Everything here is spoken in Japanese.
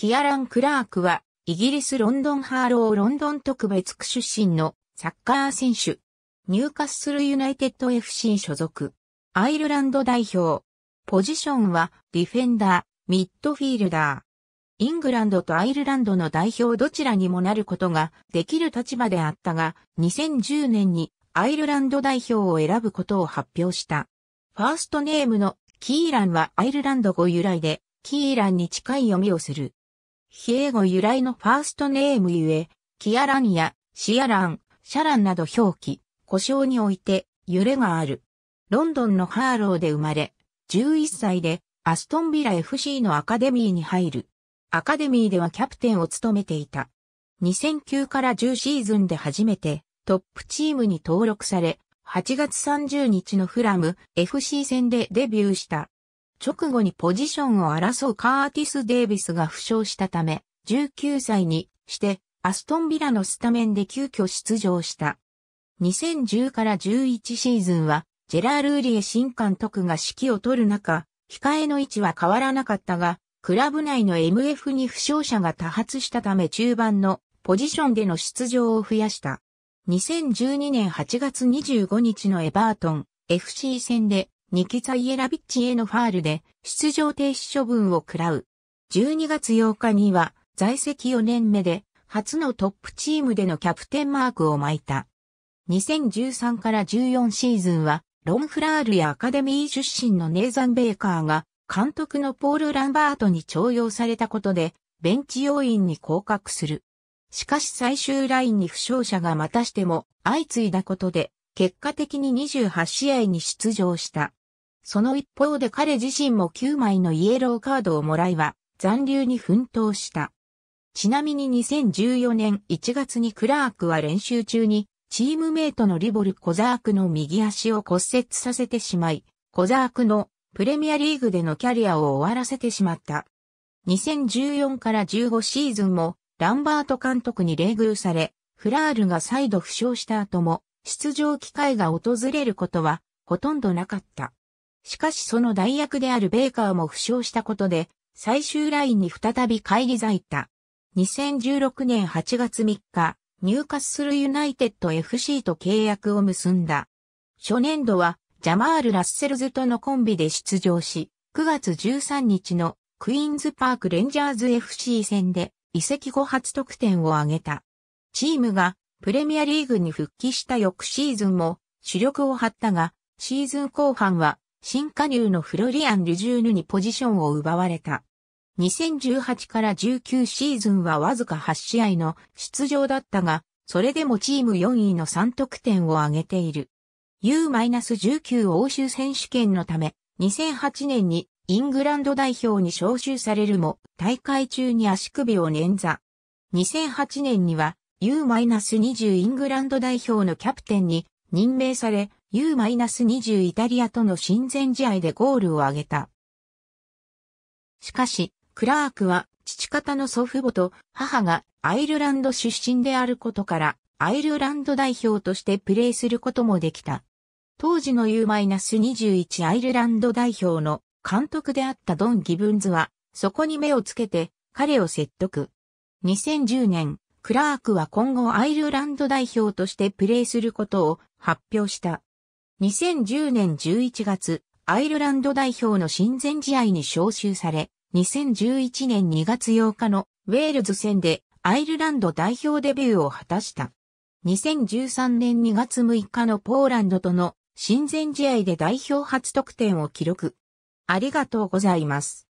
キアラン・クラークは、イギリス・ロンドン・ハーロー・ロンドン特別区出身のサッカー選手。ニューカッスル・ユナイテッド FC 所属。アイルランド代表。ポジションは、ディフェンダー、ミッドフィールダー。イングランドとアイルランドの代表どちらにもなることができる立場であったが、2010年にアイルランド代表を選ぶことを発表した。ファーストネームのキーランはアイルランド語由来で、キーランに近い読みをする。ヒエゴ由来のファーストネームゆえ、キアランやシアラン、シャランなど表記、故障において揺れがある。ロンドンのハーローで生まれ、11歳でアストンビラ FC のアカデミーに入る。アカデミーではキャプテンを務めていた。2009から10シーズンで初めてトップチームに登録され、8月30日のフラム FC 戦でデビューした。直後にポジションを争うカーティス・デイビスが負傷したため、19歳にしてアストンビラのスタメンで急遽出場した。2010から11シーズンは、ジェラール・ーリエ新監督が指揮を取る中、控えの位置は変わらなかったが、クラブ内の MF に負傷者が多発したため中盤のポジションでの出場を増やした。2012年8月25日のエバートン FC 戦でニキザイエラビッチへのファールで出場停止処分を食らう。12月8日には在籍4年目で初のトップチームでのキャプテンマークを巻いた。2013から14シーズンはロンフラールやアカデミー出身のネーザン・ベーカーが監督のポール・ランバートに徴用されたことでベンチ要員に降格する。しかし最終ラインに負傷者がまたしても相次いだことで結果的に28試合に出場した。その一方で彼自身も9枚のイエローカードをもらいは残留に奮闘した。ちなみに2014年1月にクラークは練習中にチームメイトのリボル・コザークの右足を骨折させてしまい、コザークのプレミアリーグでのキャリアを終わらせてしまった。2014から15シーズンもランバート監督に冷遇され、フラールが再度負傷した後も出場機会が訪れることはほとんどなかった。しかしその代役であるベーカーも負傷したことで、最終ラインに再び返り咲いた。2016年8月3日、入荷するユナイテッド FC と契約を結んだ。初年度は、ジャマール・ラッセルズとのコンビで出場し、9月13日のクイーンズパークレンジャーズ FC 戦で移籍後初得点を挙げた。チームがプレミアリーグに復帰した翌シーズンも主力を張ったが、シーズン後半は新加入のフロリアン・ルジューヌにポジションを奪われた。2018から19シーズンはわずか8試合の出場だったが、それでもチーム4位の3得点を挙げている。U-19 欧州選手権のため、2008年にイングランド代表に招集されるも、大会中に足首を捻挫。2008年には U-20 イングランド代表のキャプテンに任命され、U-20 イタリアとの親善試合でゴールを挙げた。しかし、クラークは父方の祖父母と母がアイルランド出身であることから、アイルランド代表としてプレーすることもできた。当時の U-21 アイルランド代表の監督であったドン・ギブンズは、そこに目をつけて彼を説得。2010年、クラークは今後アイルランド代表としてプレーすることを発表した。2010年11月、アイルランド代表の親善試合に招集され、2011年2月8日のウェールズ戦でアイルランド代表デビューを果たした。2013年2月6日のポーランドとの親善試合で代表初得点を記録。ありがとうございます。